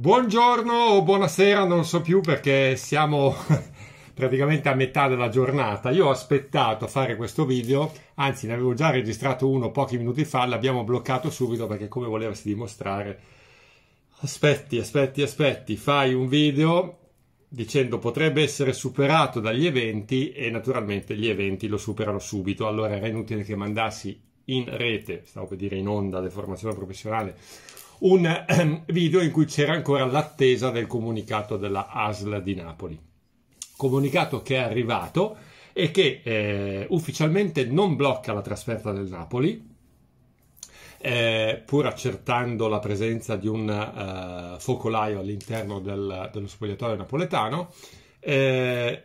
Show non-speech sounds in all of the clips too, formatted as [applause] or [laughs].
Buongiorno o buonasera, non so più perché siamo [laughs] praticamente a metà della giornata. Io ho aspettato a fare questo video, anzi ne avevo già registrato uno pochi minuti fa, l'abbiamo bloccato subito perché come volevasi dimostrare, aspetti, aspetti, aspetti, fai un video dicendo potrebbe essere superato dagli eventi e naturalmente gli eventi lo superano subito, allora era inutile che mandassi in rete, stavo per dire in onda, deformazione professionale un ehm, video in cui c'era ancora l'attesa del comunicato della ASL di Napoli. Comunicato che è arrivato e che eh, ufficialmente non blocca la trasferta del Napoli, eh, pur accertando la presenza di un eh, focolaio all'interno del, dello spogliatoio napoletano, eh,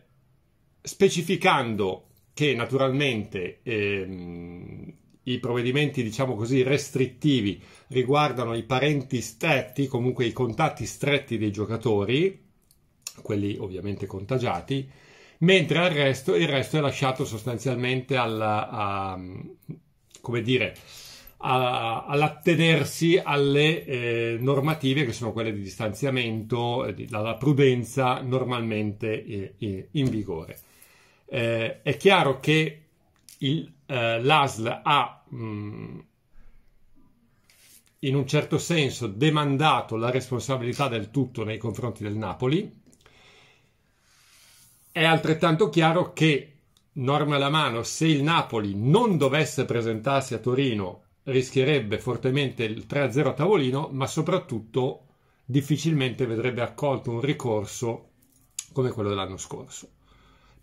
specificando che naturalmente ehm, i provvedimenti, diciamo così, restrittivi riguardano i parenti stretti, comunque i contatti stretti dei giocatori, quelli ovviamente contagiati, mentre al resto, il resto è lasciato sostanzialmente al, a, come dire, a, all'attenersi alle eh, normative che sono quelle di distanziamento, eh, dalla prudenza normalmente eh, in vigore. Eh, è chiaro che eh, l'ASL ha mh, mm, in un certo senso demandato la responsabilità del tutto nei confronti del Napoli. È altrettanto chiaro che, norma alla mano, se il Napoli non dovesse presentarsi a Torino rischierebbe fortemente il 3-0 a tavolino, ma soprattutto difficilmente vedrebbe accolto un ricorso come quello dell'anno scorso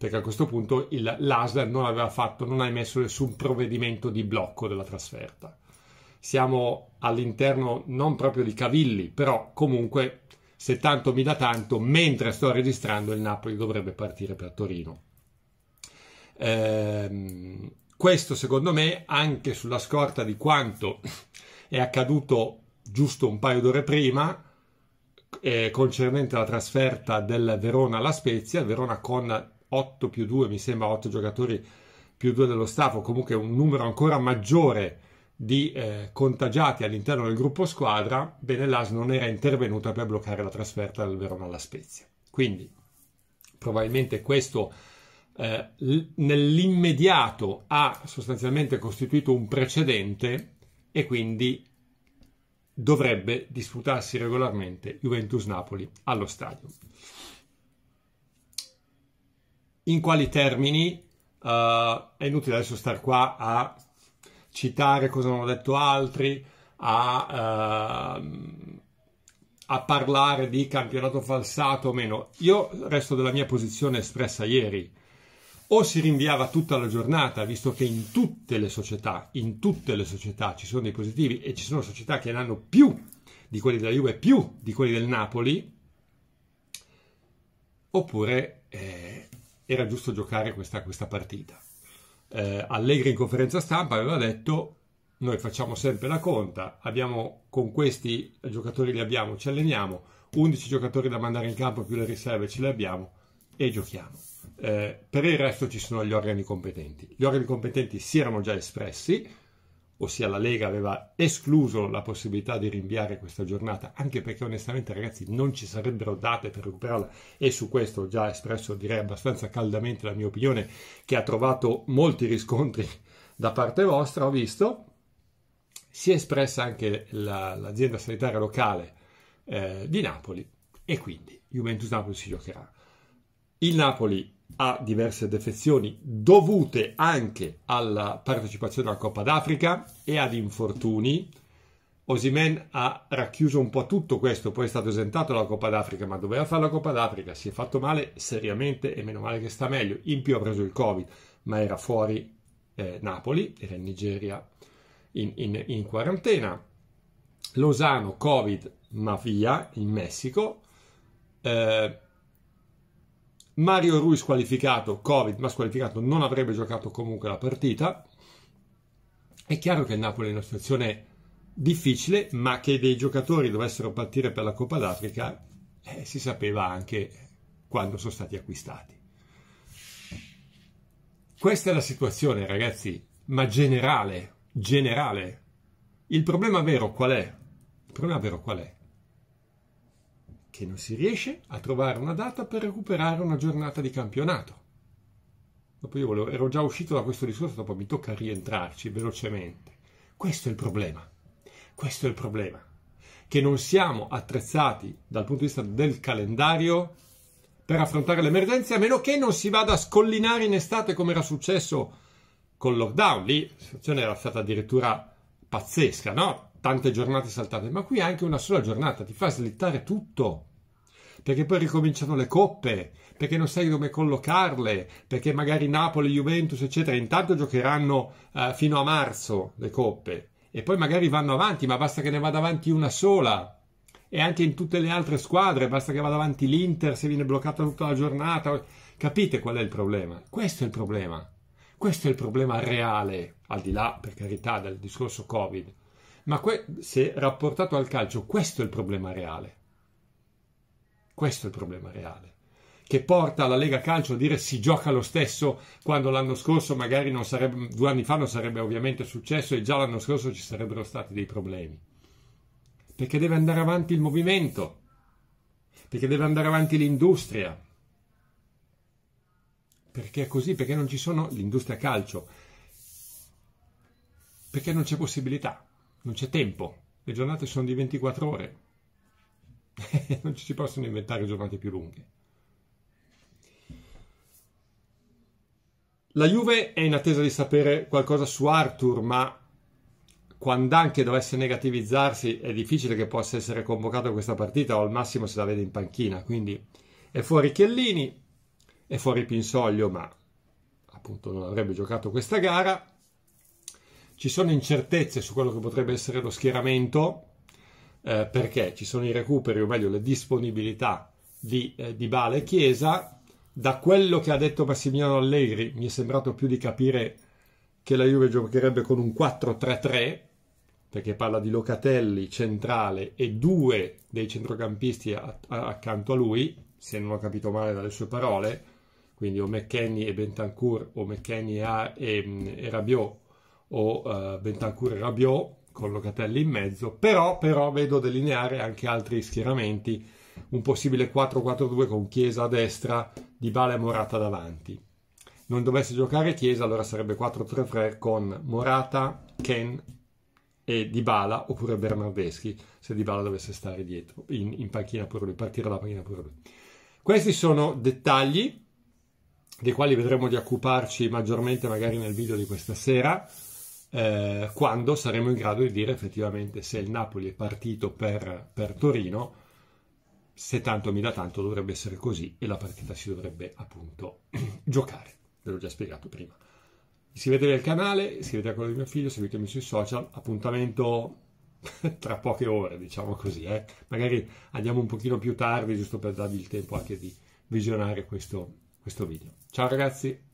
perché a questo punto il, l'ASL non aveva fatto, non ha emesso nessun provvedimento di blocco della trasferta. Siamo all'interno non proprio di Cavilli, però comunque se tanto mi dà tanto, mentre sto registrando il Napoli dovrebbe partire per Torino. Ehm, questo secondo me anche sulla scorta di quanto è accaduto giusto un paio d'ore prima eh, concernente la trasferta del Verona alla Spezia, il Verona con 8 più 2, mi sembra 8 giocatori più 2 dello staff, o comunque un numero ancora maggiore di eh, contagiati all'interno del gruppo squadra, l'AS non era intervenuta per bloccare la trasferta del Verona alla Spezia. Quindi probabilmente questo eh, nell'immediato ha sostanzialmente costituito un precedente e quindi dovrebbe disputarsi regolarmente Juventus-Napoli allo stadio in quali termini, uh, è inutile adesso star qua a citare cosa hanno detto altri, a, uh, a parlare di campionato falsato o meno. Io resto della mia posizione espressa ieri. O si rinviava tutta la giornata, visto che in tutte le società, in tutte le società ci sono dei positivi e ci sono società che ne hanno più di quelli della Juve, più di quelli del Napoli, oppure eh, era giusto giocare questa, questa partita. Eh, Allegri in conferenza stampa aveva detto noi facciamo sempre la conta, abbiamo, con questi giocatori li abbiamo, ci alleniamo, 11 giocatori da mandare in campo più le riserve ce le abbiamo e giochiamo. Eh, per il resto ci sono gli organi competenti. Gli organi competenti si erano già espressi, ossia la Lega aveva escluso la possibilità di rinviare questa giornata, anche perché onestamente ragazzi non ci sarebbero date per recuperarla e su questo ho già espresso direi abbastanza caldamente la mia opinione che ha trovato molti riscontri da parte vostra, ho visto, si è espressa anche la, l'azienda sanitaria locale eh, di Napoli e quindi Juventus Napoli si giocherà. Il Napoli ha diverse defezioni dovute anche alla partecipazione alla Coppa d'Africa e ad infortuni. Osimen ha racchiuso un po' tutto questo, poi è stato esentato dalla Coppa d'Africa, ma doveva fare la Coppa d'Africa, si è fatto male seriamente e meno male che sta meglio. In più ha preso il Covid, ma era fuori eh, Napoli, era in Nigeria in, in, in quarantena. Lozano, Covid, ma via in Messico. Eh, Mario Rui squalificato, Covid, ma squalificato non avrebbe giocato comunque la partita. È chiaro che il Napoli è in una situazione difficile, ma che dei giocatori dovessero partire per la Coppa d'Africa eh, si sapeva anche quando sono stati acquistati. Questa è la situazione, ragazzi, ma generale, generale. Il problema vero qual è? Il problema vero qual è? che non si riesce a trovare una data per recuperare una giornata di campionato. Dopo io volevo, ero già uscito da questo discorso, dopo mi tocca rientrarci velocemente. Questo è il problema. Questo è il problema. Che non siamo attrezzati dal punto di vista del calendario per affrontare l'emergenza, a meno che non si vada a scollinare in estate come era successo col lockdown. Lì la situazione era stata addirittura pazzesca, no? tante giornate saltate, ma qui anche una sola giornata ti fa slittare tutto. Perché poi ricominciano le coppe, perché non sai come collocarle, perché magari Napoli, Juventus, eccetera, intanto giocheranno eh, fino a marzo le coppe e poi magari vanno avanti, ma basta che ne vada avanti una sola. E anche in tutte le altre squadre, basta che vada avanti l'Inter se viene bloccata tutta la giornata. Capite qual è il problema? Questo è il problema. Questo è il problema reale, al di là, per carità, del discorso Covid ma que- se rapportato al calcio, questo è il problema reale. Questo è il problema reale che porta la Lega Calcio a dire si gioca lo stesso quando l'anno scorso magari non sarebbe, due anni fa non sarebbe ovviamente successo e già l'anno scorso ci sarebbero stati dei problemi. Perché deve andare avanti il movimento, perché deve andare avanti l'industria. Perché è così, perché non ci sono l'industria calcio, perché non c'è possibilità non c'è tempo, le giornate sono di 24 ore, [laughs] non ci si possono inventare giornate più lunghe. La Juve è in attesa di sapere qualcosa su Arthur, ma quando anche dovesse negativizzarsi è difficile che possa essere convocato a questa partita o al massimo se la vede in panchina, quindi è fuori Chiellini, è fuori Pinsoglio, ma appunto non avrebbe giocato questa gara. Ci sono incertezze su quello che potrebbe essere lo schieramento, eh, perché ci sono i recuperi, o meglio le disponibilità di eh, Dybala e Chiesa. Da quello che ha detto Massimiliano Allegri mi è sembrato più di capire che la Juve giocherebbe con un 4-3-3, perché parla di Locatelli centrale e due dei centrocampisti a- a- accanto a lui, se non ho capito male dalle sue parole, quindi o McKenny e Bentancur o McKenny e, e, mm, e Rabiot o eh, Bentancur e Rabiot con Locatelli in mezzo, però, però vedo delineare anche altri schieramenti, un possibile 4-4-2 con Chiesa a destra, di Bale e Morata davanti. Non dovesse giocare Chiesa, allora sarebbe 4-3-3 con Morata, Ken e Dybala oppure Bernardeschi, se Dybala dovesse stare dietro, in, in panchina pure lui, partire dalla panchina pure lui. Questi sono dettagli dei quali vedremo di occuparci maggiormente magari nel video di questa sera, eh, quando saremo in grado di dire effettivamente se il Napoli è partito per, per Torino, se tanto mi dà tanto dovrebbe essere così e la partita si dovrebbe appunto [clears throat] giocare, ve l'ho già spiegato prima. Iscrivetevi al canale, iscrivetevi a quello di mio figlio, seguitemi sui social, appuntamento [laughs] tra poche ore, diciamo così. Eh? Magari andiamo un pochino più tardi, giusto per darvi il tempo anche di visionare questo, questo video. Ciao ragazzi!